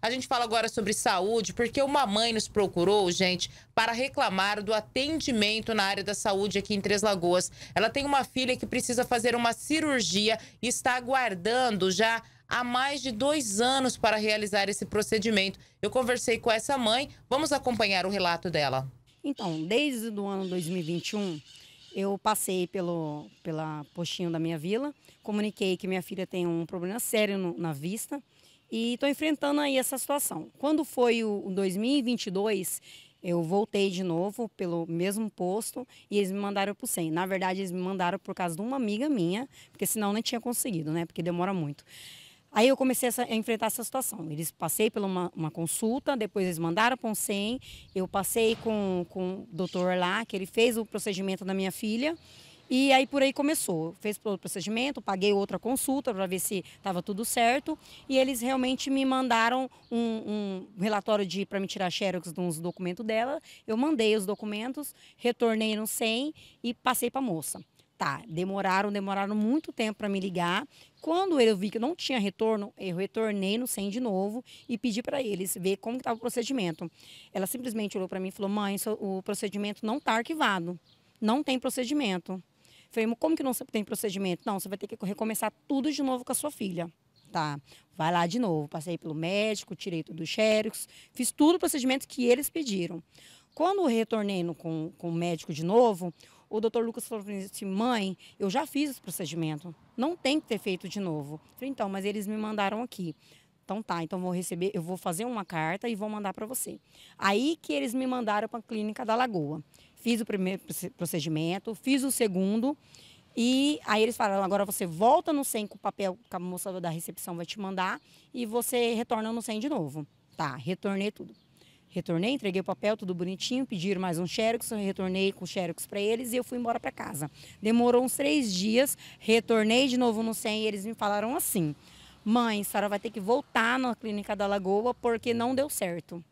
A gente fala agora sobre saúde, porque uma mãe nos procurou, gente, para reclamar do atendimento na área da saúde aqui em Três Lagoas. Ela tem uma filha que precisa fazer uma cirurgia e está aguardando já há mais de dois anos para realizar esse procedimento. Eu conversei com essa mãe, vamos acompanhar o relato dela. Então, desde o ano 2021, eu passei pelo pela postinho da minha vila, comuniquei que minha filha tem um problema sério no, na vista e estou enfrentando aí essa situação. Quando foi o 2022, eu voltei de novo pelo mesmo posto e eles me mandaram para o SEM. Na verdade, eles me mandaram por causa de uma amiga minha, porque senão nem tinha conseguido, né? Porque demora muito. Aí eu comecei a enfrentar essa situação. Eles passei por uma, uma consulta, depois eles mandaram para o SEM, eu passei com, com o doutor lá, que ele fez o procedimento da minha filha. E aí por aí começou. Fez o procedimento, paguei outra consulta para ver se estava tudo certo. E eles realmente me mandaram um, um relatório de para me tirar xerox de uns documentos dela. Eu mandei os documentos, retornei no 100 e passei para a moça. Tá, demoraram, demoraram muito tempo para me ligar. Quando eu vi que não tinha retorno, eu retornei no 100 de novo e pedi para eles ver como estava o procedimento. Ela simplesmente olhou para mim e falou: "Mãe, o procedimento não está arquivado. Não tem procedimento". Falei, como que não tem procedimento? Não, você vai ter que recomeçar tudo de novo com a sua filha. Tá, vai lá de novo. Passei pelo médico, tirei tudo do xerox, fiz tudo o procedimento que eles pediram. Quando retornei no, com, com o médico de novo, o doutor Lucas falou assim, mãe, eu já fiz esse procedimento, não tem que ter feito de novo. Eu falei, então, mas eles me mandaram aqui. Então tá, então vou receber, eu vou fazer uma carta e vou mandar para você. Aí que eles me mandaram para a clínica da Lagoa. Fiz o primeiro procedimento, fiz o segundo. E aí eles falaram, agora você volta no SEM com o papel que a moça da recepção vai te mandar e você retorna no SEM de novo. Tá, retornei tudo. Retornei, entreguei o papel, tudo bonitinho, pediram mais um xerox, retornei com o xerox para eles e eu fui embora para casa. Demorou uns três dias, retornei de novo no SEM e eles me falaram assim, mãe, a senhora vai ter que voltar na clínica da Lagoa porque não deu certo.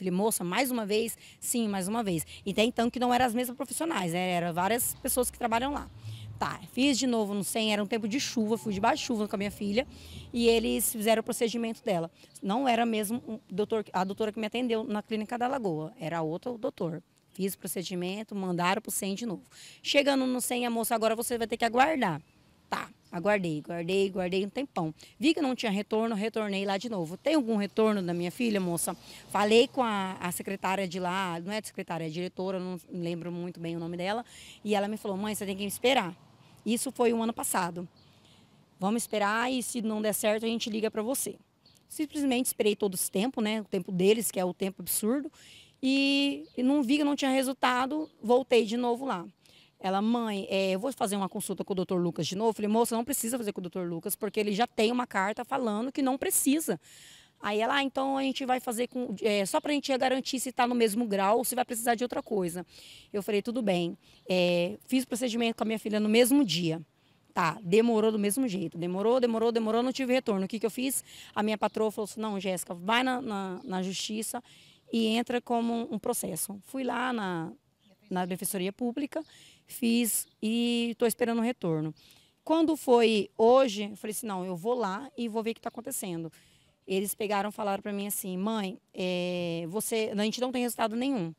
Falei, moça, mais uma vez? Sim, mais uma vez. E até então que não eram as mesmas profissionais, né? Eram várias pessoas que trabalham lá. Tá, fiz de novo no 100, era um tempo de chuva, fui de baixa chuva com a minha filha e eles fizeram o procedimento dela. Não era mesmo o doutor, a doutora que me atendeu na clínica da Lagoa, era outra doutor. Fiz o procedimento, mandaram para o 100 de novo. Chegando no 100, a moça, agora você vai ter que aguardar. Tá, aguardei, guardei, guardei um tempão. Vi que não tinha retorno, retornei lá de novo. Tem algum retorno da minha filha, moça? Falei com a, a secretária de lá, não é secretária, é diretora, não lembro muito bem o nome dela. E ela me falou, mãe, você tem que esperar. Isso foi o um ano passado. Vamos esperar e se não der certo, a gente liga para você. Simplesmente esperei todo esse tempo, né? O tempo deles, que é o tempo absurdo. E, e não vi que não tinha resultado, voltei de novo lá. Ela, mãe, é, eu vou fazer uma consulta com o doutor Lucas de novo. Eu falei, moça, não precisa fazer com o doutor Lucas, porque ele já tem uma carta falando que não precisa. Aí ela, ah, então a gente vai fazer com, é, só para a gente garantir se está no mesmo grau ou se vai precisar de outra coisa. Eu falei, tudo bem. É, fiz o procedimento com a minha filha no mesmo dia. Tá, demorou do mesmo jeito. Demorou, demorou, demorou, não tive retorno. O que, que eu fiz? A minha patroa falou assim: não, Jéssica, vai na, na, na justiça e entra como um processo. Fui lá na, na Defensoria Pública, fiz e estou esperando um retorno. Quando foi hoje, eu falei assim, não, eu vou lá e vou ver o que está acontecendo. Eles pegaram falaram para mim assim, mãe, é, você, a gente não tem resultado nenhum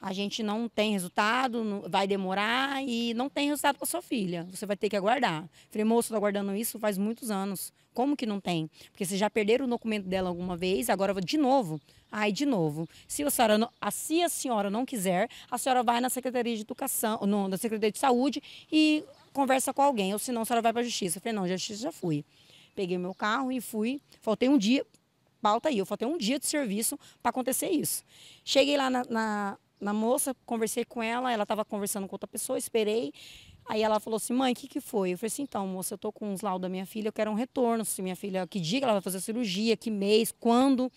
a gente não tem resultado, vai demorar e não tem resultado para sua filha. Você vai ter que aguardar. Falei, moço, estou aguardando isso faz muitos anos. Como que não tem? Porque vocês já perderam o documento dela alguma vez, agora de novo. Ai, de novo. Se a senhora não, se a senhora não quiser, a senhora vai na Secretaria de Educação, no, na Secretaria de Saúde e conversa com alguém, ou senão a senhora vai para a justiça. Eu falei, não, justiça já fui. Peguei meu carro e fui. Faltei um dia, pauta aí, eu faltei um dia de serviço para acontecer isso. Cheguei lá na, na na moça, conversei com ela, ela estava conversando com outra pessoa, esperei. Aí ela falou assim, mãe, o que, que foi? Eu falei assim, então, moça, eu tô com os laudos da minha filha, eu quero um retorno. Se minha filha, que dia ela vai fazer a cirurgia, que mês, quando?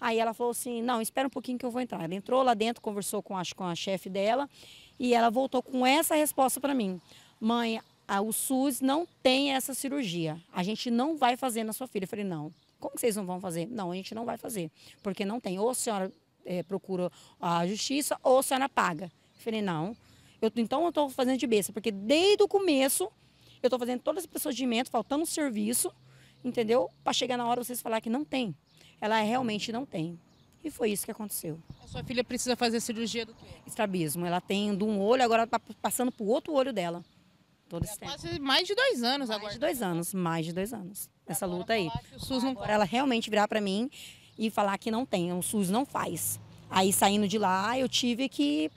Aí ela falou assim, não, espera um pouquinho que eu vou entrar. Ela entrou lá dentro, conversou com a, com a chefe dela e ela voltou com essa resposta para mim. Mãe, a, o SUS não tem essa cirurgia. A gente não vai fazer na sua filha. Eu falei, não. Como que vocês não vão fazer? Não, a gente não vai fazer, porque não tem. Ou senhora é, procura a justiça ou se senhora paga. Eu falei, não. Eu, então eu estou fazendo de besta, porque desde o começo eu estou fazendo todo esse procedimento, faltando serviço, entendeu? Para chegar na hora vocês falar que não tem. Ela realmente não tem. E foi isso que aconteceu. A sua filha precisa fazer cirurgia do quê? Estrabismo. Ela tem de um olho, agora está passando para o outro olho dela. Todo esse tempo. mais de dois anos mais agora. Mais de dois anos, mais de dois anos. Essa luta aí. O SUS não agora ela realmente virar para mim e falar que não tem, o SUS não faz. Aí saindo de lá, eu tive que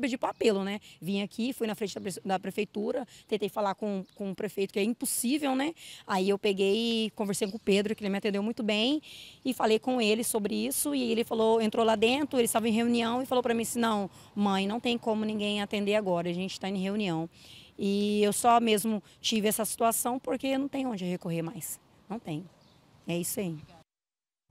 pedir para apelo, né? Vim aqui, fui na frente da prefeitura, tentei falar com, com o prefeito, que é impossível, né? Aí eu peguei, conversei com o Pedro, que ele me atendeu muito bem, e falei com ele sobre isso, e ele falou, entrou lá dentro, ele estava em reunião e falou para mim assim, não, mãe, não tem como ninguém atender agora, a gente está em reunião. E eu só mesmo tive essa situação porque não tem onde recorrer mais, não tem. É isso aí.